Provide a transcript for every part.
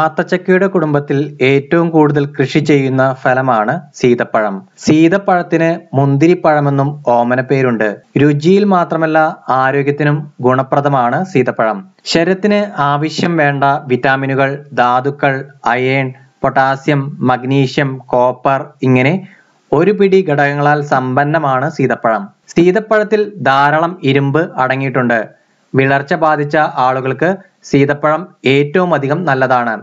ആത്തച്ചക്കയുടെ കുടുംബത്തിൽ ഏറ്റവും കൂടുതൽ കൃഷി ചെയ്യുന്ന ഫലമാണ് സീതപ്പഴം സീതപ്പഴത്തിന് മുന്തിരിപ്പഴമെന്നും ഓമന പേരുണ്ട് രുചിയിൽ മാത്രമല്ല ആരോഗ്യത്തിനും ഗുണപ്രദമാണ് സീതപ്പഴം ശരീരത്തിന് ആവശ്യം വേണ്ട വിറ്റാമിനുകൾ ധാതുക്കൾ അയേൺ പൊട്ടാസ്യം മഗ്നീഷ്യം കോപ്പർ ഇങ്ങനെ ഒരു പിടി ഘടകങ്ങളാൽ സമ്പന്നമാണ് സീതപ്പഴം സീതപ്പഴത്തിൽ ധാരാളം ഇരുമ്പ് അടങ്ങിയിട്ടുണ്ട് വിളർച്ച ബാധിച്ച ആളുകൾക്ക് സീതപ്പഴം ഏറ്റവും അധികം നല്ലതാണ്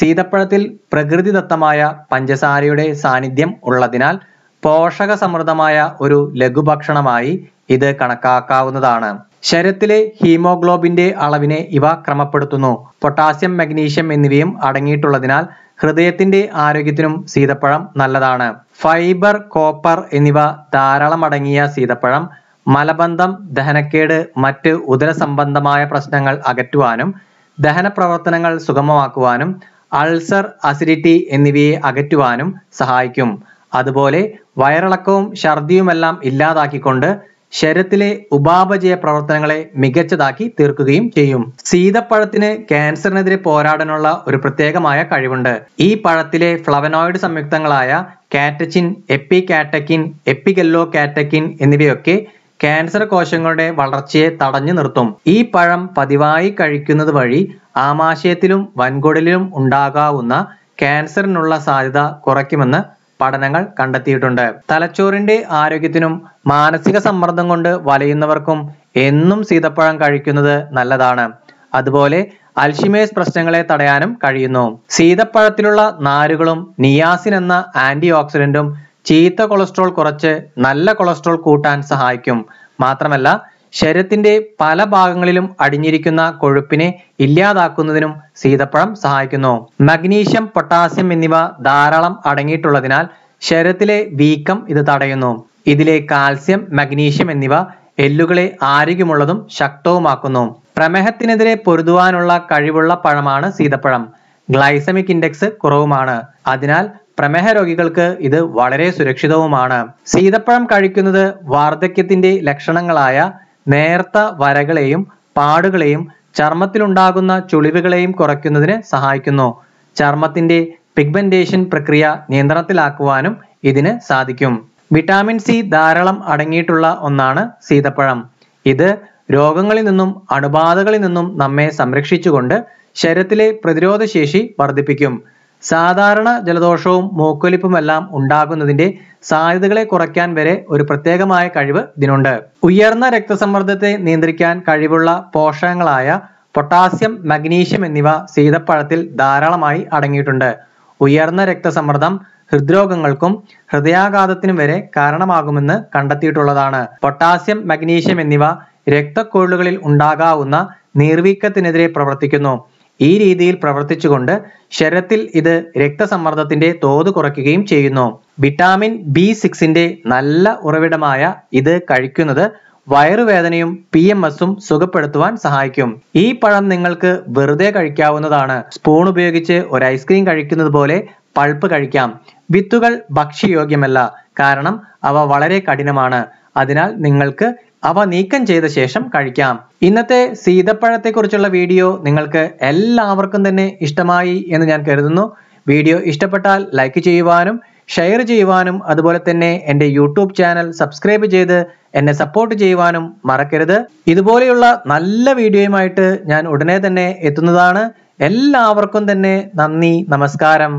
സീതപ്പഴത്തിൽ പ്രകൃതിദത്തമായ പഞ്ചസാരയുടെ സാന്നിധ്യം ഉള്ളതിനാൽ പോഷക സമൃദ്ധമായ ഒരു ലഘുഭക്ഷണമായി ഇത് കണക്കാക്കാവുന്നതാണ് ശരത്തിലെ ഹീമോഗ്ലോബിന്റെ അളവിനെ ഇവ ക്രമപ്പെടുത്തുന്നു പൊട്ടാസ്യം മഗ്നീഷ്യം എന്നിവയും അടങ്ങിയിട്ടുള്ളതിനാൽ ഹൃദയത്തിന്റെ ആരോഗ്യത്തിനും സീതപ്പഴം നല്ലതാണ് ഫൈബർ കോപ്പർ എന്നിവ ധാരാളം അടങ്ങിയ സീതപ്പഴം മലബന്ധം ദഹനക്കേട് മറ്റ് ഉദരസംബന്ധമായ പ്രശ്നങ്ങൾ അകറ്റുവാനും ദഹന പ്രവർത്തനങ്ങൾ സുഗമമാക്കുവാനും അൾസർ അസിഡിറ്റി എന്നിവയെ അകറ്റുവാനും സഹായിക്കും അതുപോലെ വയറിളക്കവും ഛർദിയുമെല്ലാം ഇല്ലാതാക്കിക്കൊണ്ട് ശരീരത്തിലെ ഉപാപചയ പ്രവർത്തനങ്ങളെ മികച്ചതാക്കി തീർക്കുകയും ചെയ്യും സീതപ്പഴത്തിന് ക്യാൻസറിനെതിരെ പോരാടാനുള്ള ഒരു പ്രത്യേകമായ കഴിവുണ്ട് ഈ പഴത്തിലെ ഫ്ലവനോയിഡ് സംയുക്തങ്ങളായ കാറ്റച്ചിൻ എപ്പി കാറ്റക്കിൻ എപ്പിഗല്ലോ കാറ്റക്കിൻ എന്നിവയൊക്കെ ക്യാൻസർ കോശങ്ങളുടെ വളർച്ചയെ തടഞ്ഞു നിർത്തും ഈ പഴം പതിവായി കഴിക്കുന്നത് വഴി ആമാശയത്തിലും വൻകുടലിലും ഉണ്ടാകാവുന്ന ക്യാൻസറിനുള്ള സാധ്യത കുറയ്ക്കുമെന്ന് പഠനങ്ങൾ കണ്ടെത്തിയിട്ടുണ്ട് തലച്ചോറിന്റെ ആരോഗ്യത്തിനും മാനസിക സമ്മർദ്ദം കൊണ്ട് വലയുന്നവർക്കും എന്നും സീതപ്പഴം കഴിക്കുന്നത് നല്ലതാണ് അതുപോലെ അൽഷിമേസ് പ്രശ്നങ്ങളെ തടയാനും കഴിയുന്നു സീതപ്പഴത്തിലുള്ള നാരുകളും നിയാസിൻ എന്ന ആന്റി ഓക്സിഡന്റും ചീത്ത കൊളസ്ട്രോൾ കുറച്ച് നല്ല കൊളസ്ട്രോൾ കൂട്ടാൻ സഹായിക്കും മാത്രമല്ല ശരീരത്തിന്റെ പല ഭാഗങ്ങളിലും അടിഞ്ഞിരിക്കുന്ന കൊഴുപ്പിനെ ഇല്ലാതാക്കുന്നതിനും സീതപ്പഴം സഹായിക്കുന്നു മഗ്നീഷ്യം പൊട്ടാസ്യം എന്നിവ ധാരാളം അടങ്ങിയിട്ടുള്ളതിനാൽ ശരീരത്തിലെ വീക്കം ഇത് തടയുന്നു ഇതിലെ കാൽസ്യം മഗ്നീഷ്യം എന്നിവ എല്ലുകളെ ആരോഗ്യമുള്ളതും ശക്തവുമാക്കുന്നു പ്രമേഹത്തിനെതിരെ പൊരുതുവാനുള്ള കഴിവുള്ള പഴമാണ് സീതപ്പഴം ഗ്ലൈസമിക് ഇൻഡെക്സ് കുറവുമാണ് അതിനാൽ പ്രമേഹ രോഗികൾക്ക് ഇത് വളരെ സുരക്ഷിതവുമാണ് സീതപ്പഴം കഴിക്കുന്നത് വാർദ്ധക്യത്തിന്റെ ലക്ഷണങ്ങളായ നേർത്ത വരകളെയും പാടുകളെയും ചർമ്മത്തിലുണ്ടാകുന്ന ചുളിവുകളെയും കുറയ്ക്കുന്നതിന് സഹായിക്കുന്നു ചർമ്മത്തിന്റെ പിഗ്മെന്റേഷൻ പ്രക്രിയ നിയന്ത്രണത്തിലാക്കുവാനും ഇതിന് സാധിക്കും വിറ്റാമിൻ സി ധാരാളം അടങ്ങിയിട്ടുള്ള ഒന്നാണ് സീതപ്പഴം ഇത് രോഗങ്ങളിൽ നിന്നും അണുബാധകളിൽ നിന്നും നമ്മെ സംരക്ഷിച്ചുകൊണ്ട് ശരീരത്തിലെ പ്രതിരോധശേഷി വർദ്ധിപ്പിക്കും സാധാരണ ജലദോഷവും എല്ലാം ഉണ്ടാകുന്നതിന്റെ സാധ്യതകളെ കുറയ്ക്കാൻ വരെ ഒരു പ്രത്യേകമായ കഴിവ് ഇതിനുണ്ട് ഉയർന്ന രക്തസമ്മർദ്ദത്തെ നിയന്ത്രിക്കാൻ കഴിവുള്ള പോഷകങ്ങളായ പൊട്ടാസ്യം മഗ്നീഷ്യം എന്നിവ സീതപ്പഴത്തിൽ ധാരാളമായി അടങ്ങിയിട്ടുണ്ട് ഉയർന്ന രക്തസമ്മർദ്ദം ഹൃദ്രോഗങ്ങൾക്കും ഹൃദയാഘാതത്തിനും വരെ കാരണമാകുമെന്ന് കണ്ടെത്തിയിട്ടുള്ളതാണ് പൊട്ടാസ്യം മഗ്നീഷ്യം എന്നിവ രക്തക്കൊഴലുകളിൽ ഉണ്ടാകാവുന്ന നീർവീക്കത്തിനെതിരെ പ്രവർത്തിക്കുന്നു ഈ രീതിയിൽ പ്രവർത്തിച്ചുകൊണ്ട് ശരത്തിൽ ഇത് രക്തസമ്മർദ്ദത്തിന്റെ തോത് കുറയ്ക്കുകയും ചെയ്യുന്നു വിറ്റാമിൻ ബി സിക്സിന്റെ നല്ല ഉറവിടമായ ഇത് കഴിക്കുന്നത് വയറുവേദനയും പി എം എസും സുഖപ്പെടുത്തുവാൻ സഹായിക്കും ഈ പഴം നിങ്ങൾക്ക് വെറുതെ കഴിക്കാവുന്നതാണ് സ്പൂൺ ഉപയോഗിച്ച് ഒരു ഐസ്ക്രീം കഴിക്കുന്നത് പോലെ പൾപ്പ് കഴിക്കാം വിത്തുകൾ ഭക്ഷ്യയോഗ്യമല്ല കാരണം അവ വളരെ കഠിനമാണ് അതിനാൽ നിങ്ങൾക്ക് അവ നീക്കം ചെയ്ത ശേഷം കഴിക്കാം ഇന്നത്തെ കുറിച്ചുള്ള വീഡിയോ നിങ്ങൾക്ക് എല്ലാവർക്കും തന്നെ ഇഷ്ടമായി എന്ന് ഞാൻ കരുതുന്നു വീഡിയോ ഇഷ്ടപ്പെട്ടാൽ ലൈക്ക് ചെയ്യുവാനും ഷെയർ ചെയ്യുവാനും അതുപോലെ തന്നെ എൻ്റെ യൂട്യൂബ് ചാനൽ സബ്സ്ക്രൈബ് ചെയ്ത് എന്നെ സപ്പോർട്ട് ചെയ്യുവാനും മറക്കരുത് ഇതുപോലെയുള്ള നല്ല വീഡിയോയുമായിട്ട് ഞാൻ ഉടനെ തന്നെ എത്തുന്നതാണ് എല്ലാവർക്കും തന്നെ നന്ദി നമസ്കാരം